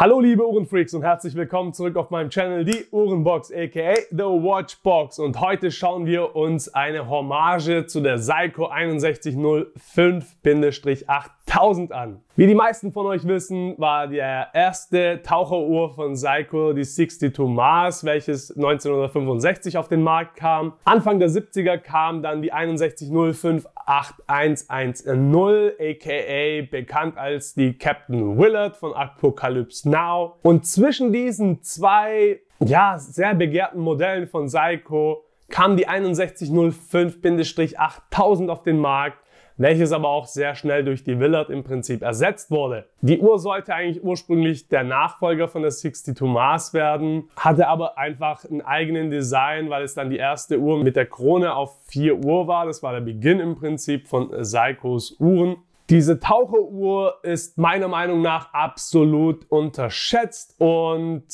Hallo liebe Uhrenfreaks und herzlich willkommen zurück auf meinem Channel Die Uhrenbox aka The Watchbox und heute schauen wir uns eine Hommage zu der Seiko 6105-8000 an. Wie die meisten von euch wissen, war die erste Taucheruhr von Seiko die 62 Mars, welches 1965 auf den Markt kam. Anfang der 70er kam dann die 6105 8110, aka bekannt als die Captain Willard von Apocalypse Now. Und zwischen diesen zwei, ja, sehr begehrten Modellen von Seiko kam die 6105-8000 auf den Markt welches aber auch sehr schnell durch die Willard im Prinzip ersetzt wurde. Die Uhr sollte eigentlich ursprünglich der Nachfolger von der 62 Mars werden, hatte aber einfach einen eigenen Design, weil es dann die erste Uhr mit der Krone auf 4 Uhr war. Das war der Beginn im Prinzip von Seikos Uhren. Diese Taucheruhr ist meiner Meinung nach absolut unterschätzt und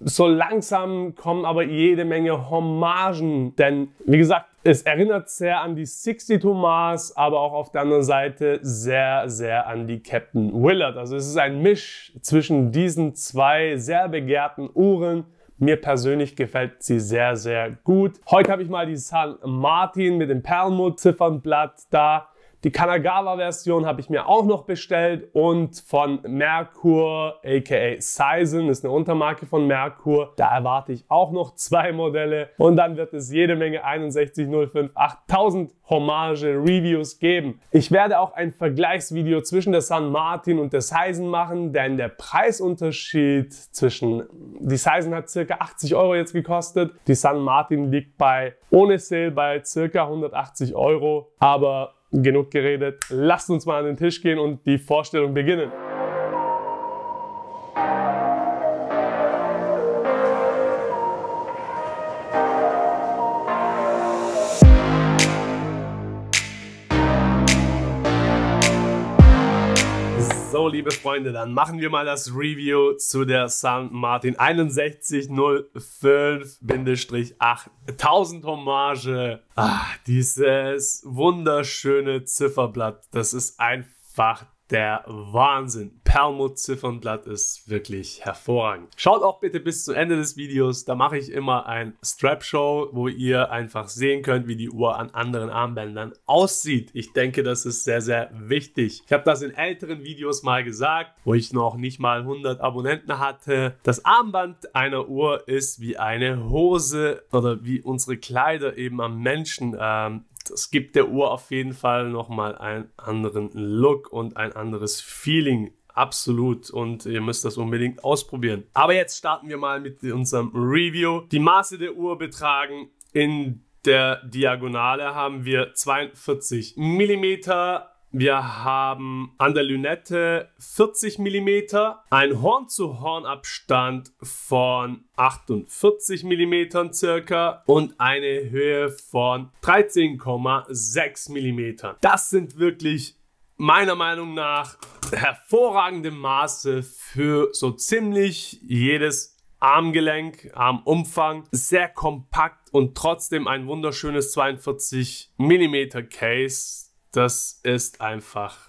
so langsam kommen aber jede Menge Hommagen, denn wie gesagt, es erinnert sehr an die 62 Mars, aber auch auf der anderen Seite sehr, sehr an die Captain Willard. Also es ist ein Misch zwischen diesen zwei sehr begehrten Uhren. Mir persönlich gefällt sie sehr, sehr gut. Heute habe ich mal die San Martin mit dem Perlmutt-Ziffernblatt da. Die Kanagawa-Version habe ich mir auch noch bestellt und von Merkur, aka Sizen, ist eine Untermarke von Merkur. Da erwarte ich auch noch zwei Modelle und dann wird es jede Menge 6105 8000 Hommage Reviews geben. Ich werde auch ein Vergleichsvideo zwischen der San Martin und der Sizen machen, denn der Preisunterschied zwischen, die Sizen hat circa 80 Euro jetzt gekostet, die San Martin liegt bei, ohne Sale bei circa 180 Euro, aber genug geredet. Lasst uns mal an den Tisch gehen und die Vorstellung beginnen. liebe Freunde, dann machen wir mal das Review zu der San Martin 6105-8000 Hommage. Ah, dieses wunderschöne Zifferblatt, das ist einfach der Wahnsinn. Perlmut Ziffernblatt ist wirklich hervorragend. Schaut auch bitte bis zum Ende des Videos. Da mache ich immer ein Strap-Show, wo ihr einfach sehen könnt, wie die Uhr an anderen Armbändern aussieht. Ich denke, das ist sehr, sehr wichtig. Ich habe das in älteren Videos mal gesagt, wo ich noch nicht mal 100 Abonnenten hatte. Das Armband einer Uhr ist wie eine Hose oder wie unsere Kleider eben am Menschen ähm, das gibt der Uhr auf jeden Fall nochmal einen anderen Look und ein anderes Feeling. Absolut. Und ihr müsst das unbedingt ausprobieren. Aber jetzt starten wir mal mit unserem Review. Die Maße der Uhr betragen in der Diagonale haben wir 42 mm. Wir haben an der Lünette 40 mm, ein Horn-zu-Horn-Abstand von 48 mm circa und eine Höhe von 13,6 mm. Das sind wirklich meiner Meinung nach hervorragende Maße für so ziemlich jedes Armgelenk, Armumfang, sehr kompakt und trotzdem ein wunderschönes 42 mm Case das ist einfach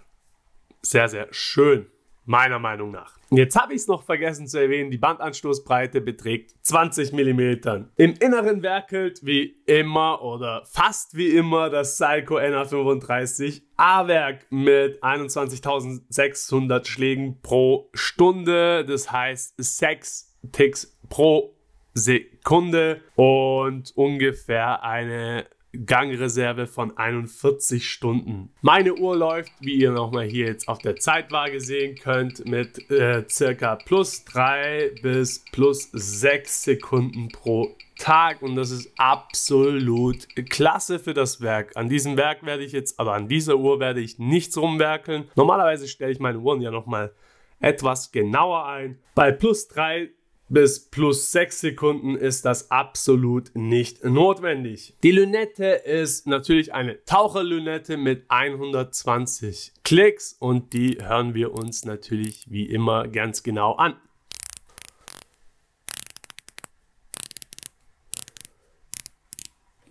sehr, sehr schön, meiner Meinung nach. Jetzt habe ich es noch vergessen zu erwähnen, die Bandanstoßbreite beträgt 20 mm. Im Inneren werkelt wie immer oder fast wie immer das Seiko NA35 A-Werk mit 21.600 Schlägen pro Stunde, das heißt 6 Ticks pro Sekunde und ungefähr eine Gangreserve von 41 Stunden. Meine Uhr läuft, wie ihr nochmal hier jetzt auf der Zeitwaage sehen könnt, mit äh, circa plus 3 bis plus 6 Sekunden pro Tag und das ist absolut klasse für das Werk. An diesem Werk werde ich jetzt, aber an dieser Uhr werde ich nichts rumwerkeln. Normalerweise stelle ich meine Uhren ja nochmal etwas genauer ein. Bei plus 3 bis plus 6 Sekunden ist das absolut nicht notwendig. Die Lünette ist natürlich eine Taucherlünette mit 120 Klicks und die hören wir uns natürlich wie immer ganz genau an.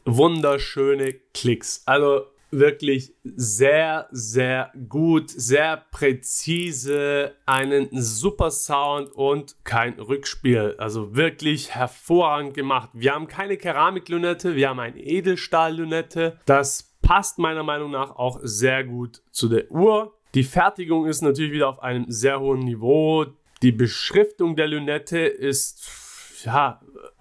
Wunderschöne Klicks. Also wirklich sehr, sehr gut, sehr präzise, einen super Sound und kein Rückspiel. Also wirklich hervorragend gemacht. Wir haben keine Keramiklünette, wir haben eine Edelstahllünette. Das passt meiner Meinung nach auch sehr gut zu der Uhr. Die Fertigung ist natürlich wieder auf einem sehr hohen Niveau. Die Beschriftung der Lünette ist ja,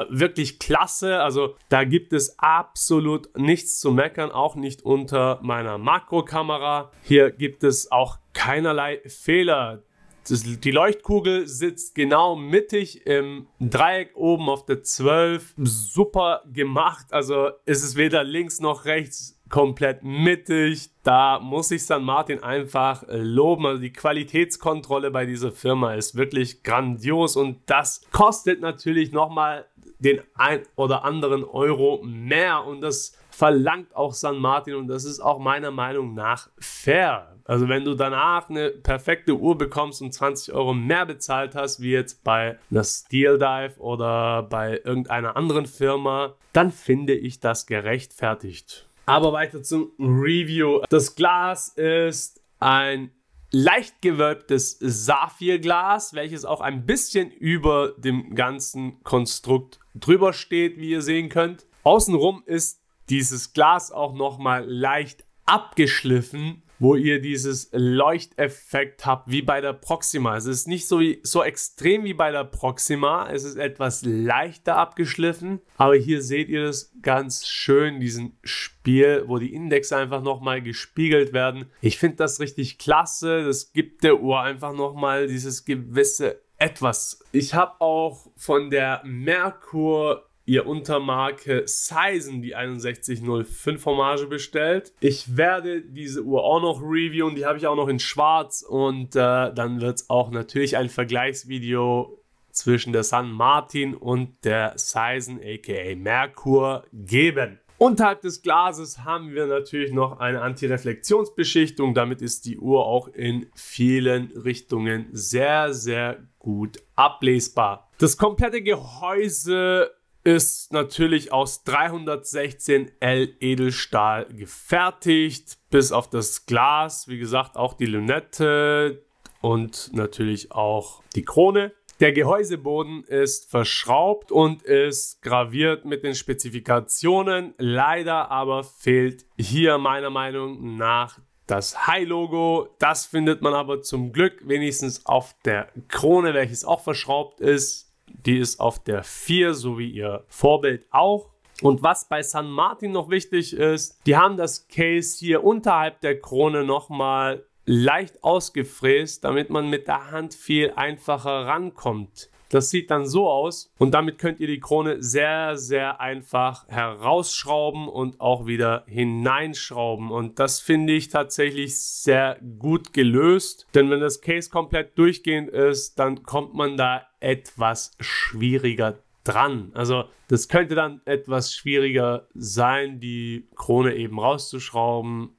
wirklich klasse. Also da gibt es absolut nichts zu meckern, auch nicht unter meiner Makrokamera. Hier gibt es auch keinerlei Fehler. Das, die Leuchtkugel sitzt genau mittig im Dreieck oben auf der 12. Super gemacht. Also ist es weder links noch rechts komplett mittig. Da muss ich San Martin einfach loben. Also die Qualitätskontrolle bei dieser Firma ist wirklich grandios und das kostet natürlich nochmal den ein oder anderen Euro mehr und das verlangt auch San Martin und das ist auch meiner Meinung nach fair. Also wenn du danach eine perfekte Uhr bekommst und 20 Euro mehr bezahlt hast, wie jetzt bei einer Steel Dive oder bei irgendeiner anderen Firma, dann finde ich das gerechtfertigt. Aber weiter zum Review. Das Glas ist ein leicht gewölbtes Saphirglas, welches auch ein bisschen über dem ganzen Konstrukt drüber steht, wie ihr sehen könnt. Außenrum ist dieses Glas auch nochmal leicht abgeschliffen, wo ihr dieses Leuchteffekt habt, wie bei der Proxima. Es ist nicht so, so extrem wie bei der Proxima, es ist etwas leichter abgeschliffen, aber hier seht ihr das ganz schön, diesen Spiel, wo die Indexe einfach nochmal gespiegelt werden. Ich finde das richtig klasse, das gibt der Uhr einfach nochmal dieses gewisse etwas. Ich habe auch von der Merkur ihr unter Marke Sizen die 6105 Hommage bestellt. Ich werde diese Uhr auch noch reviewen, die habe ich auch noch in schwarz und äh, dann wird es auch natürlich ein Vergleichsvideo zwischen der San Martin und der Sizen aka Merkur geben. Unterhalb des Glases haben wir natürlich noch eine Antireflektionsbeschichtung. Damit ist die Uhr auch in vielen Richtungen sehr, sehr gut ablesbar. Das komplette Gehäuse ist natürlich aus 316L Edelstahl gefertigt, bis auf das Glas, wie gesagt, auch die Lunette und natürlich auch die Krone. Der Gehäuseboden ist verschraubt und ist graviert mit den Spezifikationen. Leider aber fehlt hier meiner Meinung nach das High-Logo. Das findet man aber zum Glück wenigstens auf der Krone, welches auch verschraubt ist. Die ist auf der 4, so wie ihr Vorbild auch. Und was bei San Martin noch wichtig ist, die haben das Case hier unterhalb der Krone nochmal leicht ausgefräst, damit man mit der Hand viel einfacher rankommt. Das sieht dann so aus und damit könnt ihr die Krone sehr, sehr einfach herausschrauben und auch wieder hineinschrauben. Und das finde ich tatsächlich sehr gut gelöst, denn wenn das Case komplett durchgehend ist, dann kommt man da etwas schwieriger dran. Also das könnte dann etwas schwieriger sein, die Krone eben rauszuschrauben.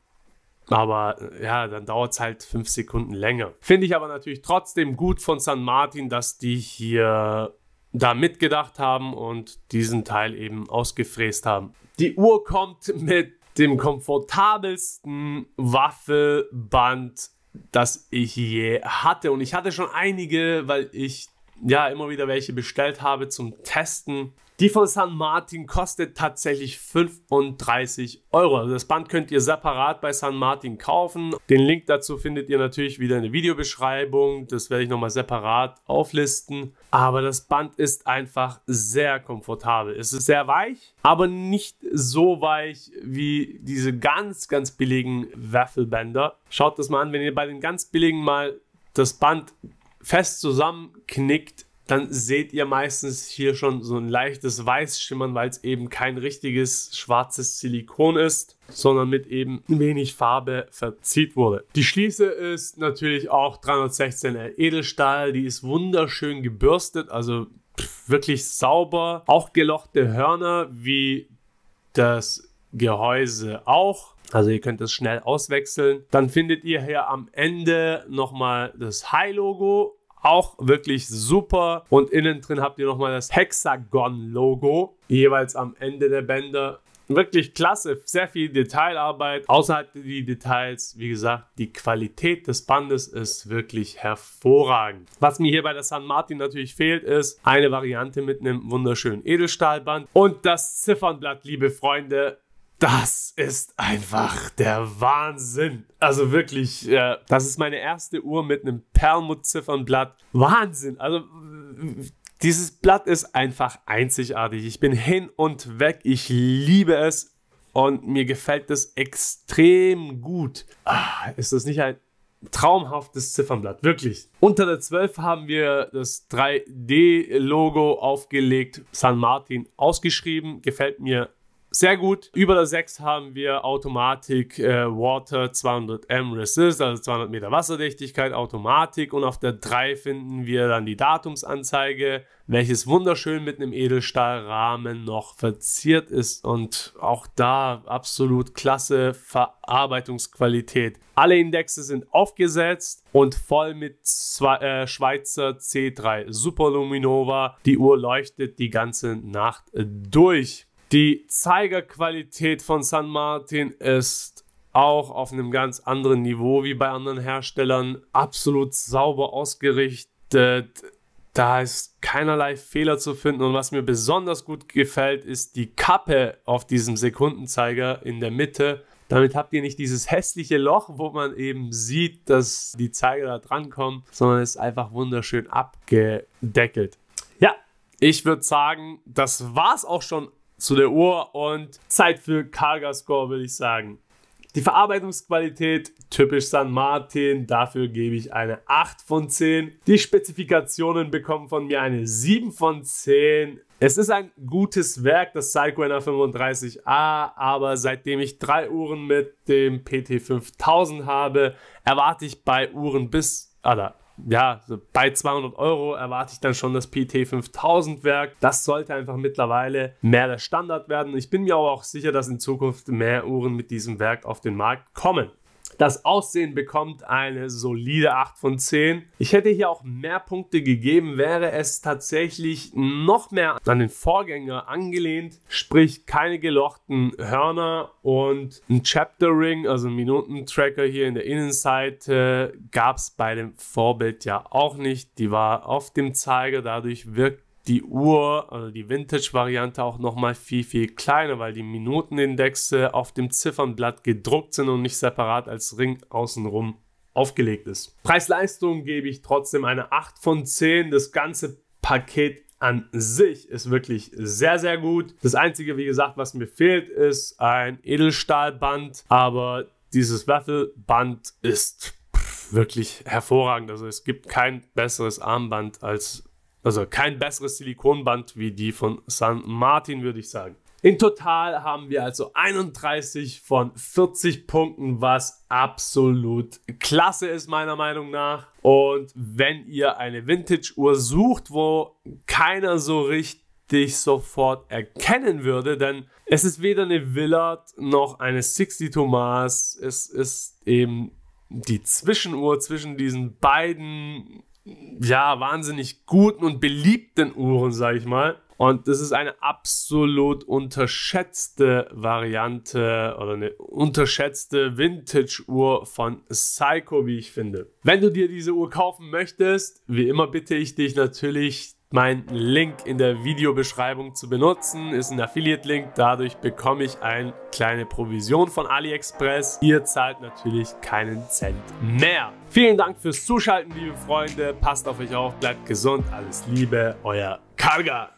Aber ja, dann dauert es halt fünf Sekunden länger. Finde ich aber natürlich trotzdem gut von San Martin, dass die hier da mitgedacht haben und diesen Teil eben ausgefräst haben. Die Uhr kommt mit dem komfortabelsten Waffelband das ich je hatte. Und ich hatte schon einige, weil ich ja immer wieder welche bestellt habe zum Testen. Die von San Martin kostet tatsächlich 35 Euro. Also das Band könnt ihr separat bei San Martin kaufen. Den Link dazu findet ihr natürlich wieder in der Videobeschreibung. Das werde ich nochmal separat auflisten. Aber das Band ist einfach sehr komfortabel. Es ist sehr weich, aber nicht so weich wie diese ganz, ganz billigen Waffelbänder. Schaut das mal an, wenn ihr bei den ganz billigen mal das Band fest zusammenknickt, dann seht ihr meistens hier schon so ein leichtes Weiß schimmern, weil es eben kein richtiges schwarzes Silikon ist, sondern mit eben wenig Farbe verzieht wurde. Die Schließe ist natürlich auch 316 l Edelstahl, die ist wunderschön gebürstet, also wirklich sauber. Auch gelochte Hörner wie das Gehäuse auch. Also ihr könnt es schnell auswechseln. Dann findet ihr hier am Ende nochmal das High-Logo. Auch wirklich super. Und innen drin habt ihr nochmal das Hexagon-Logo. Jeweils am Ende der Bänder. Wirklich klasse, sehr viel Detailarbeit. Außerhalb die Details, wie gesagt, die Qualität des Bandes ist wirklich hervorragend. Was mir hier bei der San Martin natürlich fehlt, ist eine Variante mit einem wunderschönen Edelstahlband und das Ziffernblatt, liebe Freunde das ist einfach der Wahnsinn. Also wirklich, äh, das ist meine erste Uhr mit einem Perlmutt-Ziffernblatt. Wahnsinn. Also dieses Blatt ist einfach einzigartig. Ich bin hin und weg. Ich liebe es und mir gefällt es extrem gut. Ah, ist das nicht ein traumhaftes Ziffernblatt, wirklich. Unter der 12 haben wir das 3D-Logo aufgelegt, San Martin ausgeschrieben, gefällt mir sehr gut. Über der 6 haben wir Automatik äh, Water 200 M Resist, also 200 Meter Wasserdichtigkeit, Automatik. Und auf der 3 finden wir dann die Datumsanzeige, welches wunderschön mit einem Edelstahlrahmen noch verziert ist. Und auch da absolut klasse Verarbeitungsqualität. Alle Indexe sind aufgesetzt und voll mit Zwei, äh, Schweizer C3 Superluminova. Die Uhr leuchtet die ganze Nacht äh, durch. Die Zeigerqualität von San Martin ist auch auf einem ganz anderen Niveau wie bei anderen Herstellern absolut sauber ausgerichtet. Da ist keinerlei Fehler zu finden und was mir besonders gut gefällt, ist die Kappe auf diesem Sekundenzeiger in der Mitte. Damit habt ihr nicht dieses hässliche Loch, wo man eben sieht, dass die Zeiger da drankommen, sondern ist einfach wunderschön abgedeckelt. Ja, ich würde sagen, das war es auch schon zu der Uhr und Zeit für Carga-Score, würde ich sagen. Die Verarbeitungsqualität, typisch San Martin, dafür gebe ich eine 8 von 10. Die Spezifikationen bekommen von mir eine 7 von 10. Es ist ein gutes Werk, das Psycho NR35A, aber seitdem ich drei Uhren mit dem PT5000 habe, erwarte ich bei Uhren bis, oder ja, bei 200 Euro erwarte ich dann schon das PT 5000 Werk. Das sollte einfach mittlerweile mehr der Standard werden. Ich bin mir aber auch sicher, dass in Zukunft mehr Uhren mit diesem Werk auf den Markt kommen. Das Aussehen bekommt eine solide 8 von 10. Ich hätte hier auch mehr Punkte gegeben, wäre es tatsächlich noch mehr an den Vorgänger angelehnt, sprich keine gelochten Hörner und ein Chapter Ring, also ein Minutentracker hier in der Innenseite, gab es bei dem Vorbild ja auch nicht. Die war auf dem Zeiger, dadurch wirkt die Uhr, also die Vintage-Variante auch nochmal viel, viel kleiner, weil die Minutenindexe auf dem Ziffernblatt gedruckt sind und nicht separat als Ring außenrum aufgelegt ist. Preis-Leistung gebe ich trotzdem eine 8 von 10. Das ganze Paket an sich ist wirklich sehr, sehr gut. Das Einzige, wie gesagt, was mir fehlt, ist ein Edelstahlband, aber dieses Waffelband ist wirklich hervorragend. Also es gibt kein besseres Armband als also kein besseres Silikonband wie die von San Martin, würde ich sagen. In total haben wir also 31 von 40 Punkten, was absolut klasse ist meiner Meinung nach. Und wenn ihr eine Vintage-Uhr sucht, wo keiner so richtig sofort erkennen würde, denn es ist weder eine Willard noch eine 60 Thomas, es ist eben die Zwischenuhr zwischen diesen beiden ja, wahnsinnig guten und beliebten Uhren, sage ich mal. Und das ist eine absolut unterschätzte Variante oder eine unterschätzte Vintage-Uhr von Psycho, wie ich finde. Wenn du dir diese Uhr kaufen möchtest, wie immer bitte ich dich natürlich, meinen Link in der Videobeschreibung zu benutzen. Ist ein Affiliate-Link, dadurch bekomme ich eine kleine Provision von AliExpress. Ihr zahlt natürlich keinen Cent mehr. Vielen Dank fürs Zuschalten, liebe Freunde. Passt auf euch auf, bleibt gesund, alles Liebe, euer Karga.